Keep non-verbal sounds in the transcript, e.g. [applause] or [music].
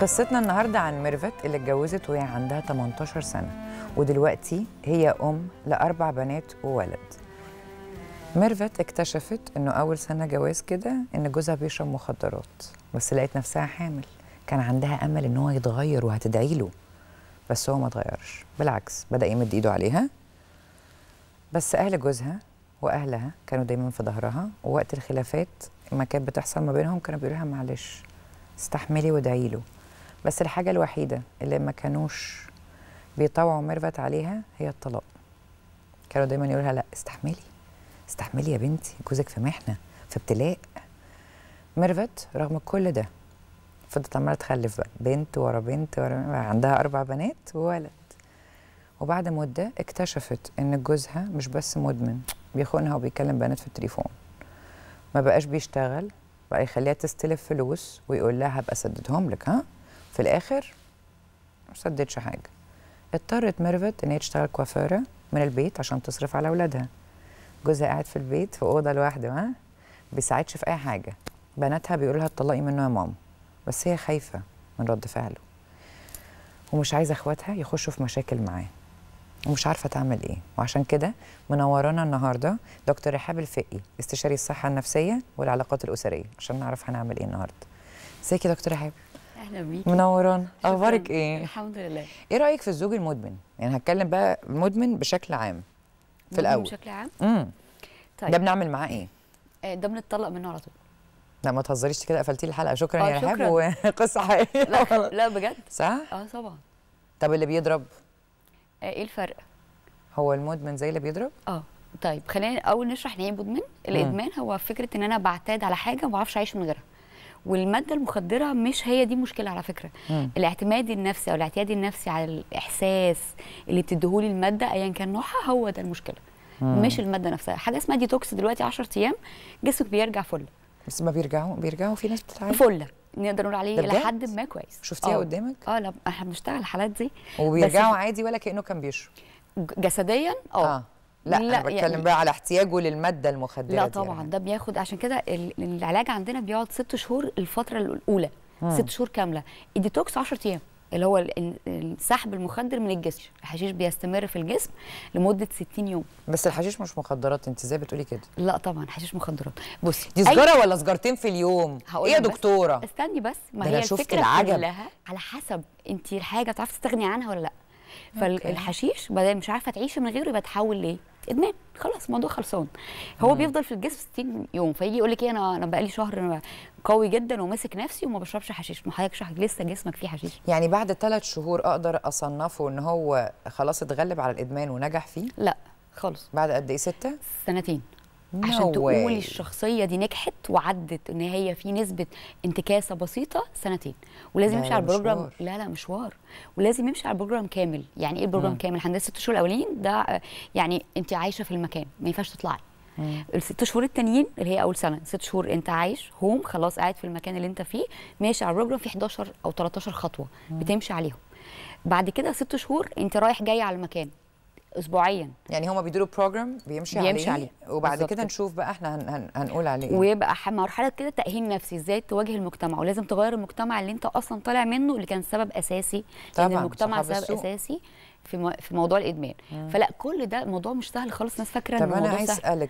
قصتنا النهارده عن ميرفت اللي اتجوزت وهي عندها 18 سنه ودلوقتي هي ام لاربع بنات وولد. ميرفت اكتشفت انه اول سنه جواز كده ان جوزها بيشرب مخدرات بس لقيت نفسها حامل كان عندها امل ان هو يتغير وهتدعي له بس هو ما اتغيرش بالعكس بدا يمد ايده عليها بس اهل جوزها واهلها كانوا دايما في ظهرها ووقت الخلافات ما كانت بتحصل ما بينهم كانوا بيقولوا لها معلش استحملي وادعي له بس الحاجه الوحيده اللي ما كانوش بيطوعوا ميرفت عليها هي الطلاق كانوا دايما يقولها لا استحملي استحملي يا بنتي جوزك في محنه في ابتلاء ميرفت رغم كل ده فضلت عماله تخلف بقى بنت ورا بنت ورا عندها اربع بنات وولد وبعد مده اكتشفت ان جوزها مش بس مدمن بيخونها وبيكلم بنات في التليفون ما بقاش بيشتغل بقى يخليها تستلف فلوس ويقول لها هبقى اسددهم لك ها في الاخر ما سددش حاجه اضطرت ميرفت ان هي تشتغل كوافيره من البيت عشان تصرف على اولادها جوزها قاعد في البيت في اوضه لوحده ما بيساعدش في اي حاجه بناتها بيقولوا لها اتطلقي منه يا ماما بس هي خايفه من رد فعله ومش عايزه اخواتها يخشوا في مشاكل معاه ومش عارفه تعمل ايه وعشان كده منورانا النهارده دكتور رحاب الفقي استشاري الصحه النفسيه والعلاقات الاسريه عشان نعرف هنعمل ايه النهارده ازيك يا دكتور رحاب اهلا بيكي منورانا اخبارك ايه الحمد لله ايه رايك في الزوج المدمن يعني هتكلم بقى مدمن بشكل عام في الاول بشكل عام امم طيب ده بنعمل معاه ايه آه، ده بنتطلق منه على طول لا ما تهزريش كده قفلتي الحلقه شكرا آه يا رحاب [laughs] وقصه حقيقيه لا لا بجد صح اه طبعا طب اللي بيضرب آه ايه الفرق هو المدمن زي اللي بيضرب اه طيب خلينا اول نشرح يعني ايه مدمن الادمان هو فكره ان انا بعتاد على حاجه وما بعرفش اعيش من غيرها والماده المخدره مش هي دي مشكله على فكره مم. الاعتماد النفسي او الاعتياد النفسي على الاحساس اللي بتديهولي الماده ايا كان نوعها هو ده المشكله مم. مش الماده نفسها حاجه اسمها ديتوكس دلوقتي 10 ايام جسمك بيرجع فل بس ما بيرجعوا بيرجعوا في ناس بتتعالج فله نقدر نقول عليه الى حد ما كويس شفتيها أوه. قدامك اه لا احنا بنشتغل الحالات دي وبيرجعوا عادي ولا كانه كان بيشرب جسديا اه, آه. لا, لا انا بتكلم يعني بقى على احتياجه للماده المخدره لا طبعا يعني. ده بياخد عشان كده العلاج عندنا بيقعد ست شهور الفتره الاولى مم. ست شهور كامله الديتوكس 10 ايام اللي هو سحب المخدر من الجسم الحشيش بيستمر في الجسم لمده 60 يوم بس الحشيش مش مخدرات انت ازاي بتقولي كده لا طبعا حشيش مخدرات بصي دي سجاره أي... ولا سجارتين في اليوم ايه يا دكتوره استني بس ما هي الفكره العجب. كلها على حسب انت الحاجه بتعرفي تستغني عنها ولا لا فالحشيش بدل مش عارفه تعيشي من غيره يبقى تحول ليه ادمان خلاص الموضوع خلصان هو مم. بيفضل في الجسم 60 يوم فيجي يقول لك ايه انا انا بقالي شهر قوي جدا وماسك نفسي وما بشربش حشيش ما حضرتك لسه جسمك فيه حشيش يعني بعد ثلاث شهور اقدر اصنفه ان هو خلاص اتغلب على الادمان ونجح فيه لا خالص بعد قد ايه سته سنتين عشان تقولي الشخصيه دي نجحت وعدت ان هي في نسبه انتكاسه بسيطه سنتين ولازم يمشي على البروجرام لا لا مشوار ولازم يمشي على البروجرام كامل يعني ايه البروجرام كامل هندسه الست شهور الاولين ده يعني انت عايشه في المكان ما ينفعش تطلعي الست شهور التانيين اللي هي اول سنه ست شهور انت عايش هوم خلاص قاعد في المكان اللي انت فيه ماشي على البروجرام في 11 او 13 خطوه بتمشي عليهم بعد كده ست شهور انت رايح جاي على المكان اسبوعيا يعني هما بيديروا بروجرام بيمشي, بيمشي عليه, عليه. وبعد كده نشوف بقى احنا هن هن هنقول عليه إيه. ويبقى مرحله كده تاهيل نفسي ازاي تواجه المجتمع ولازم تغير المجتمع اللي انت اصلا طالع منه اللي كان سبب اساسي طبعا لان المجتمع سبب السوق. اساسي في في موضوع الادمان مم. فلا كل ده الموضوع مش سهل خالص ناس فاكره ان الموضوع سهل طب انا عايز اسالك